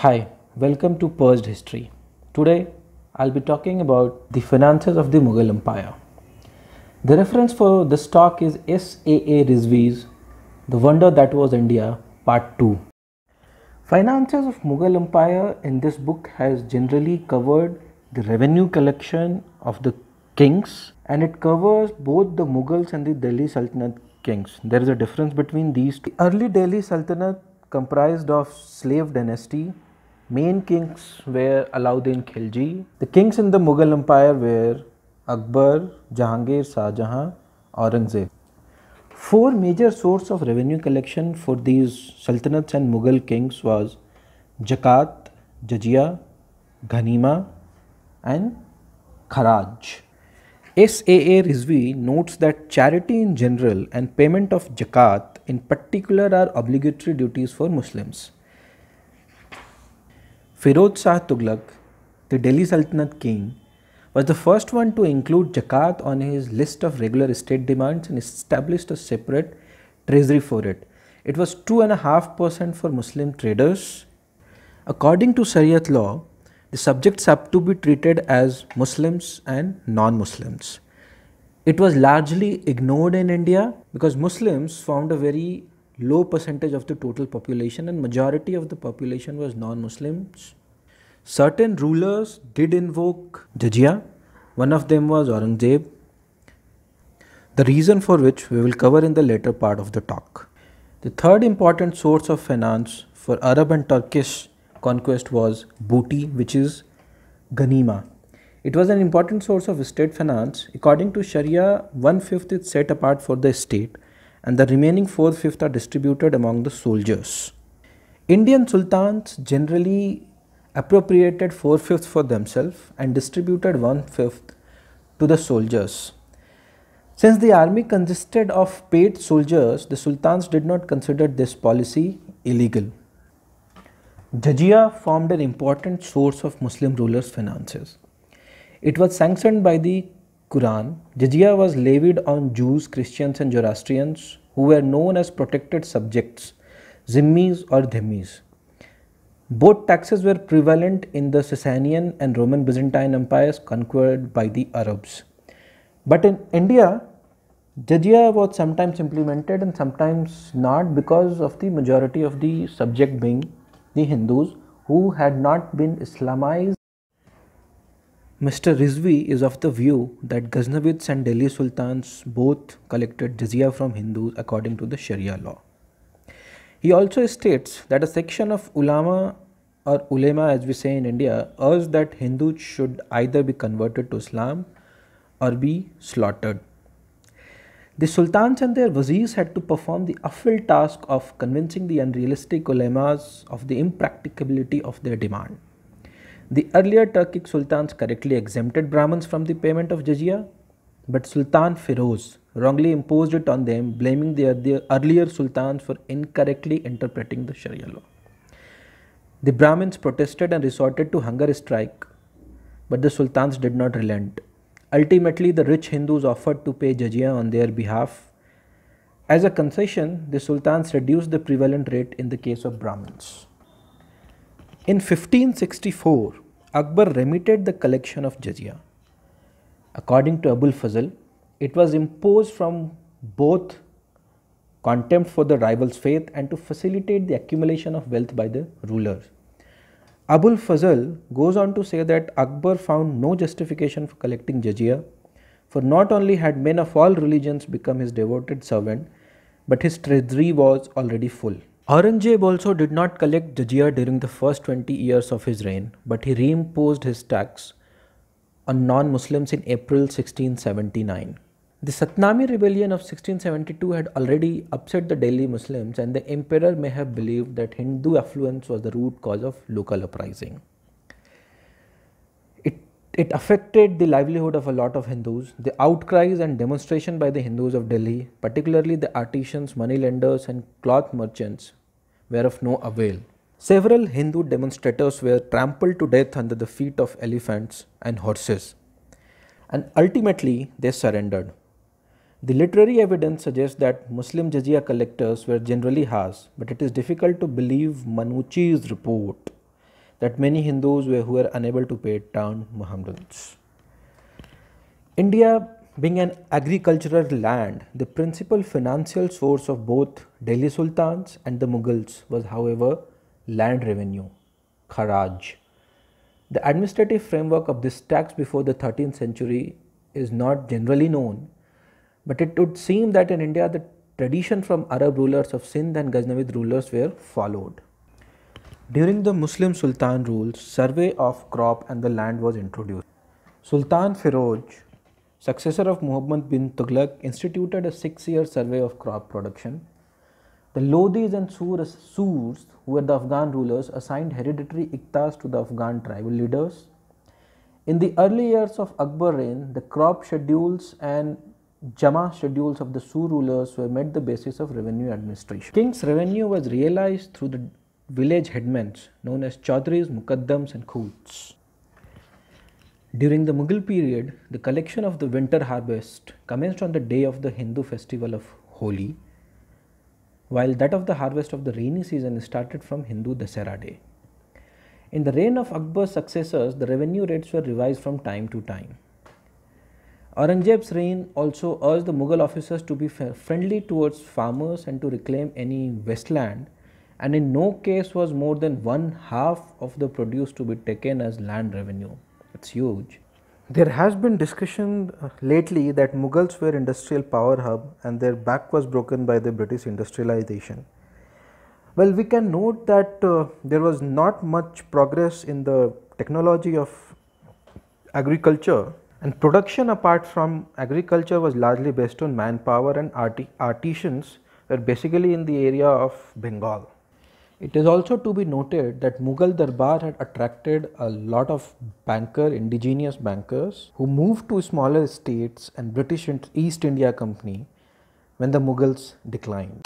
Hi, welcome to Purged History. Today, I'll be talking about the finances of the Mughal Empire. The reference for this talk is S.A.A. Rizvi's The Wonder That Was India, Part 2. Finances of Mughal Empire in this book has generally covered the revenue collection of the kings and it covers both the Mughals and the Delhi Sultanate kings. There is a difference between these two. The early Delhi Sultanate comprised of slave dynasty Main kings were Alauddin Khilji. The kings in the Mughal Empire were Akbar, Jahangir, Shah Jahan, Aurangzeb. Four major source of revenue collection for these sultanates and Mughal kings was Jakat, jizya, ghanima and kharaj. SAA Rizvi notes that charity in general and payment of Jakat in particular are obligatory duties for Muslims. Firoz Shah Tughlaq, the Delhi Sultanate king, was the first one to include zakat on his list of regular state demands and established a separate treasury for it. It was 2.5% for Muslim traders. According to Shariat law, the subjects have to be treated as Muslims and non Muslims. It was largely ignored in India because Muslims formed a very low percentage of the total population and majority of the population was non-Muslims. Certain rulers did invoke jizya. One of them was Aurangzeb, the reason for which we will cover in the later part of the talk. The third important source of finance for Arab and Turkish conquest was booty, which is ghanima. It was an important source of state finance. According to Sharia, one fifth is set apart for the state and the remaining four-fifths are distributed among the soldiers. Indian sultans generally appropriated four-fifths for themselves and distributed one-fifth to the soldiers. Since the army consisted of paid soldiers, the sultans did not consider this policy illegal. Jizya formed an important source of Muslim rulers' finances. It was sanctioned by the Quran, jizya was levied on Jews, Christians and Zoroastrians who were known as protected subjects, zimmis or dhimmis. Both taxes were prevalent in the Sasanian and Roman Byzantine empires conquered by the Arabs. But in India, jizya was sometimes implemented and sometimes not because of the majority of the subject being the Hindus who had not been Islamized Mr. Rizvi is of the view that Ghaznavids and Delhi sultans both collected jizya from Hindus according to the Sharia law. He also states that a section of ulama or ulema as we say in India urged that Hindus should either be converted to Islam or be slaughtered. The sultans and their wazirs had to perform the awful task of convincing the unrealistic ulemas of the impracticability of their demand. The earlier Turkic sultans correctly exempted Brahmins from the payment of jizya, but Sultan Firoz wrongly imposed it on them, blaming the earlier sultans for incorrectly interpreting the Sharia law. The Brahmins protested and resorted to hunger strike, but the sultans did not relent. Ultimately, the rich Hindus offered to pay jizya on their behalf. As a concession, the sultans reduced the prevalent rate in the case of Brahmins. In 1564, Akbar remitted the collection of jizya. According to Abul Fazl, it was imposed from both contempt for the rival's faith and to facilitate the accumulation of wealth by the ruler. Abul Fazl goes on to say that Akbar found no justification for collecting jizya, for not only had men of all religions become his devoted servant, but his treasury was already full. Aurangzeb also did not collect jizya during the first 20 years of his reign, but he reimposed his tax on non-Muslims in April 1679. The Satnami rebellion of 1672 had already upset the Delhi Muslims and the emperor may have believed that Hindu affluence was the root cause of local uprising it affected the livelihood of a lot of Hindus. The outcries and demonstration by the Hindus of Delhi, particularly the artisans, moneylenders, and cloth merchants, were of no avail. Several Hindu demonstrators were trampled to death under the feet of elephants and horses, and ultimately they surrendered. The literary evidence suggests that Muslim jizya collectors were generally harsh, but it is difficult to believe Manuchi's report that many Hindus were, who were unable to pay down Muhammadans. India being an agricultural land, the principal financial source of both Delhi Sultans and the Mughals was, however, land revenue, kharaj. The administrative framework of this tax before the 13th century is not generally known, but it would seem that in India the tradition from Arab rulers of Sindh and Ghaznavid rulers were followed. During the Muslim Sultan rule, survey of crop and the land was introduced. Sultan Firoj, successor of Muhammad bin Tughlaq, instituted a six-year survey of crop production. The Lodis and Surs, Surs, who were the Afghan rulers, assigned hereditary iktas to the Afghan tribal leaders. In the early years of Akbar reign, the crop schedules and Jama schedules of the Sur rulers were made the basis of revenue administration. King's revenue was realized through the village headmen known as Chaudhries, Mukaddams and khuds, During the Mughal period, the collection of the winter harvest commenced on the day of the Hindu festival of Holi, while that of the harvest of the rainy season started from Hindu Dasara day. In the reign of Akbar's successors, the revenue rates were revised from time to time. Aurangzeb's reign also urged the Mughal officers to be friendly towards farmers and to reclaim any wasteland and in no case was more than one half of the produce to be taken as land revenue. It's huge. There has been discussion uh, lately that Mughals were industrial power hub and their back was broken by the British industrialization. Well, we can note that uh, there was not much progress in the technology of agriculture and production apart from agriculture was largely based on manpower and artisans were basically in the area of Bengal. It is also to be noted that Mughal Darbar had attracted a lot of banker, indigenous bankers who moved to smaller states and British East India Company when the Mughals declined.